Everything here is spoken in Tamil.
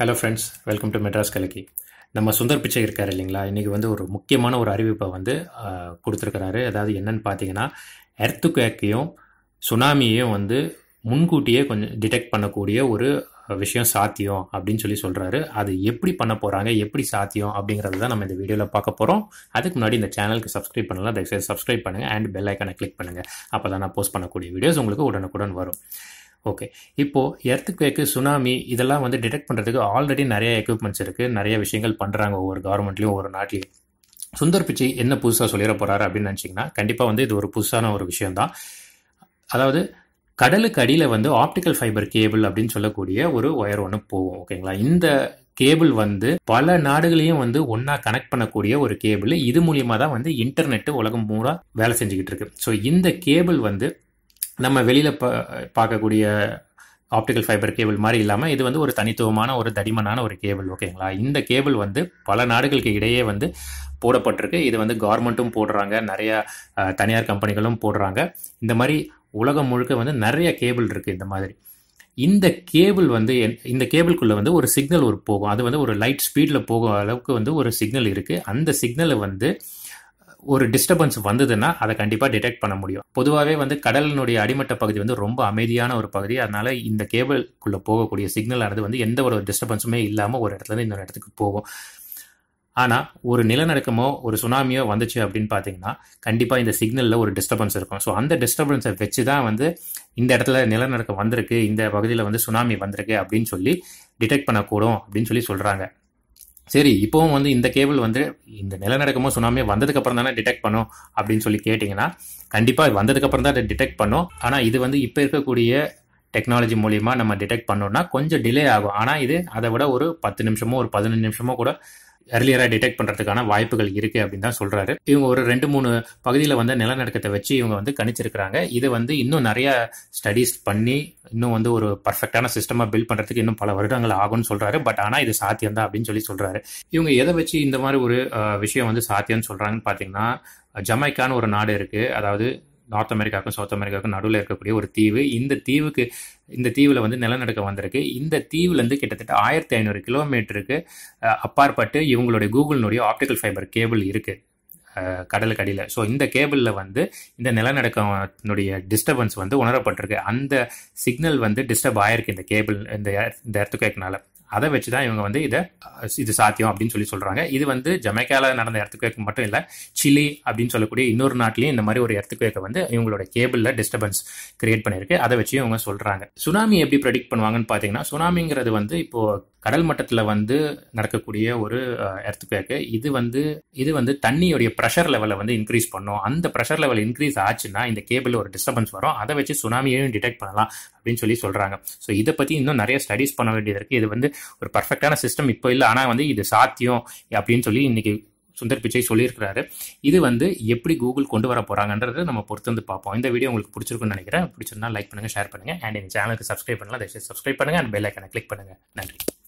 hello friends welcome to Madras கலக்கி நம்ம சுந்தர் பிச்சை இருக்கார் இல்லைங்களா இன்றைக்கி வந்து ஒரு முக்கியமான ஒரு அறிவிப்பை வந்து கொடுத்துருக்கிறாரு அதாவது என்னன்னு பார்த்தீங்கன்னா எர்த்து கேக்கையும் சுனாமியையும் வந்து முன்கூட்டியே கொஞ்சம் டிடெக்ட் பண்ணக்கூடிய ஒரு விஷயம் சாத்தியம் அப்படின்னு சொல்லி சொல்கிறாரு அது எப்படி பண்ண போகிறாங்க எப்படி சாத்தியம் அப்படிங்கிறது தான் நம்ம இந்த வீடியோவில் பார்க்க போகிறோம் அதுக்கு முன்னாடி இந்த சேனலுக்கு சப்ஸ்கிரைப் பண்ணலாம் தயவுசெய்து சப்ஸ்கிரைப் பண்ணுங்கள் அண்ட் பெல் ஐக்கனை கிளிக் பண்ணுங்கள் அப்போ தான் நான் போஸ்ட் பண்ணக்கூடிய வீடியோஸ் உங்களுக்கு உடனுக்குடன் வரும் ஓகே இப்போது கேக்கு சுனாமி இதெல்லாம் வந்து டிடெக்ட் பண்ணுறதுக்கு ஆல்ரெடி நிறைய எக்யூப்மெண்ட்ஸ் இருக்குது நிறைய விஷயங்கள் பண்ணுறாங்க ஒவ்வொரு கவர்மெண்ட்லேயும் ஒவ்வொரு நாட்டிலையும் சுந்தர் பிச்சை என்ன புதுசாக சொல்லிட போகிறாரு அப்படின்னு நினச்சிங்கன்னா கண்டிப்பாக வந்து இது ஒரு புதுசான ஒரு விஷயந்தான் அதாவது கடலுக்கு அடியில் வந்து ஆப்டிக்கல் ஃபைபர் கேபிள் அப்படின்னு சொல்லக்கூடிய ஒரு ஒயர் ஒன்று போகும் ஓகேங்களா இந்த கேபிள் வந்து பல நாடுகளையும் வந்து ஒன்றா கனெக்ட் பண்ணக்கூடிய ஒரு கேபிள் இது மூலியமாக தான் வந்து இன்டர்நெட்டு உலகம் மூலம் வேலை செஞ்சுக்கிட்டு இருக்கு ஸோ இந்த கேபிள் வந்து நம்ம வெளியில் பா பார்க்கக்கூடிய ஆப்டிக்கல் ஃபைபர் கேபிள் மாதிரி இல்லாமல் இது வந்து ஒரு தனித்துவமான ஒரு தடிமனான ஒரு கேபிள் ஓகேங்களா இந்த கேபிள் வந்து பல நாடுகளுக்கு இடையே வந்து போடப்பட்டிருக்கு இது வந்து கவர்மெண்ட்டும் போடுறாங்க நிறையா தனியார் கம்பெனிகளும் போடுறாங்க இந்த மாதிரி உலகம் முழுக்க வந்து நிறைய கேபிள் இருக்குது இந்த மாதிரி இந்த கேபிள் வந்து இந்த கேபிளுக்குள்ளே வந்து ஒரு சிக்னல் ஒரு போகும் அது வந்து ஒரு லைட் ஸ்பீடில் போகும் அளவுக்கு வந்து ஒரு சிக்னல் இருக்குது அந்த சிக்னலை வந்து ஒரு டிஸ்டர்பன்ஸ் வந்ததுன்னா அதை கண்டிப்பாக டிடெக்ட் பண்ண முடியும் பொதுவாகவே வந்து கடலினுடைய அடிமட்ட பகுதி வந்து ரொம்ப அமைதியான ஒரு பகுதி அதனால இந்த கேபிள்குள்ளே போகக்கூடிய சிக்னல் ஆனது வந்து எந்த ஒரு டிஸ்டர்பன்ஸுமே இல்லாமல் ஒரு இடத்துல இன்னொரு இடத்துக்கு போகும் ஆனால் ஒரு நிலநடுக்கமோ ஒரு சுனாமியோ வந்துச்சு அப்படின்னு பார்த்தீங்கன்னா கண்டிப்பாக இந்த சிக்னலில் ஒரு டிஸ்டர்பன்ஸ் இருக்கும் ஸோ அந்த டிஸ்டர்பன்ஸை வச்சு தான் வந்து இந்த இடத்துல நிலநடுக்கம் வந்திருக்கு இந்த பகுதியில் வந்து சுனாமி வந்திருக்கு அப்படின்னு சொல்லி டிடெக்ட் பண்ணக்கூடும் அப்படின்னு சொல்லி சொல்கிறாங்க சரி இப்போவும் வந்து இந்த கேபிள் வந்து இந்த நிலநடுக்கமோ வந்ததுக்கு வந்ததுக்கப்புறம் தானே டிடெக்ட் பண்ணும் அப்படின்னு சொல்லி கேட்டிங்கன்னா கண்டிப்பாக வந்ததுக்கப்புறம் தான் அதை டிடெக்ட் பண்ணும் ஆனால் இது வந்து இப்போ இருக்கக்கூடிய டெக்னாலஜி மூலியமாக நம்ம டிடெக்ட் பண்ணோம்னா கொஞ்சம் டிலே ஆகும் ஆனால் இது அதை விட ஒரு பத்து நிமிஷமோ ஒரு பதினஞ்சு நிமிஷமோ கூட ஏர்லியராக டிடெக்ட் பண்ணுறதுக்கான வாய்ப்புகள் இருக்குது அப்படின்னு தான் சொல்கிறாரு இவங்க ஒரு ரெண்டு மூணு பகுதியில் வந்து நிலநடுக்கத்தை வச்சு இவங்க வந்து கணிச்சிருக்கிறாங்க இது வந்து இன்னும் நிறைய ஸ்டடீஸ் பண்ணி இன்னும் வந்து ஒரு பர்ஃபெக்டான சிஸ்டமாக பில்ட் பண்ணுறதுக்கு இன்னும் பல வருடங்கள் ஆகும்னு சொல்கிறாரு பட் ஆனால் இது சாத்தியம் தான் அப்படின்னு சொல்லி சொல்கிறாரு இவங்க எதை வச்சு இந்த மாதிரி ஒரு விஷயம் வந்து சாத்தியம்னு சொல்கிறாங்கன்னு பார்த்தீங்கன்னா ஜமைக்கான்னு ஒரு நாடு இருக்குது அதாவது நார்த் அமெரிக்காவுக்கும் சவுத் அமெரிக்காவுக்கும் நடுவில் இருக்கக்கூடிய ஒரு தீவு இந்த தீவுக்கு இந்த தீவில் வந்து நிலநடுக்கம் வந்திருக்கு இந்த தீவுலேருந்து கிட்டத்தட்ட ஆயிரத்தி ஐநூறு கிலோமீட்டருக்கு அப்பாற்பட்டு இவங்களுடைய கூகுளினுடைய ஆப்டிக்கல் ஃபைபர் கேபிள் இருக்குது கடலுக்கு அடியில் ஸோ இந்த கேபிளில் வந்து இந்த நிலநடுக்கத்தினுடைய டிஸ்டர்பன்ஸ் வந்து உணரப்பட்டிருக்கு அந்த சிக்னல் வந்து டிஸ்டர்ப் ஆயிருக்கு இந்த கேபிள் இந்த இந்த இடத்துக்கு அதை வச்சு தான் இவங்க வந்து இதை இது சாத்தியம் அப்படின்னு சொல்லி சொல்கிறாங்க இது வந்து ஜமைக்காவில் நடந்த இடத்துக்கு மட்டும் இல்லை சிலி அப்படின்னு சொல்லக்கூடிய இன்னொரு நாட்டிலையும் இந்த மாதிரி ஒரு இடத்துக்கு வந்து இவங்களோட கேபிளில் டிஸ்டர்பன்ஸ் கிரியேட் பண்ணியிருக்கு அதை வச்சு இவங்க சொல்கிறாங்க சுனாமி எப்படி ப்ரெடிக்ட் பண்ணுவாங்கன்னு பார்த்தீங்கன்னா சுனாமிங்கிறது வந்து இப்போது கடல் மட்டத்தில் வந்து நடக்கக்கூடிய ஒரு பேக்கு இது வந்து இது வந்து தண்ணியுடைய ப்ரெஷர் லெவலை வந்து இன்க்ரீஸ் பண்ணும் அந்த ப்ரெஷர் லெவல் இன்க்ரீஸ் ஆச்சுன்னா இந்த கேபிள் ஒரு டிஸ்டர்பன்ஸ் வரும் அதை வச்சு சுனாமியையும் டிடெக்ட் பண்ணலாம் அப்படின்னு சொல்லி சொல்கிறாங்க ஸோ இதை பற்றி இன்னும் நிறைய ஸ்டடிஸ் பண்ண வேண்டியது இருக்குது இது வந்து ஒரு பர்ஃபெக்டான சிஸ்டம் இப்போ இல்லை ஆனால் வந்து இது சாத்தியம் அப்படின்னு சொல்லி இன்னைக்கு சுந்தர் பிச்சை சொல்லியிருக்கிறாரு இது வந்து எப்படி கூகுள் கொண்டு வர போகிறாங்கன்றதை நம்ம பொறுத்து வந்து பார்ப்போம் இந்த வீடியோ உங்களுக்கு பிடிச்சிருக்குன்னு நினைக்கிறேன் பிடிச்சிருந்தா லைக் பண்ணுங்கள் ஷேர் பண்ணுங்கள் அண்ட் எங்கள் சேனலுக்கு சப்ஸ்கிரைப் பண்ணலாம் தயவுசெய்து சப்ஸ்கிரைப் பண்ணுங்கள் அண்ட் பெல் ஐக்கனை கிளிக் பண்ணுங்கள் நன்றி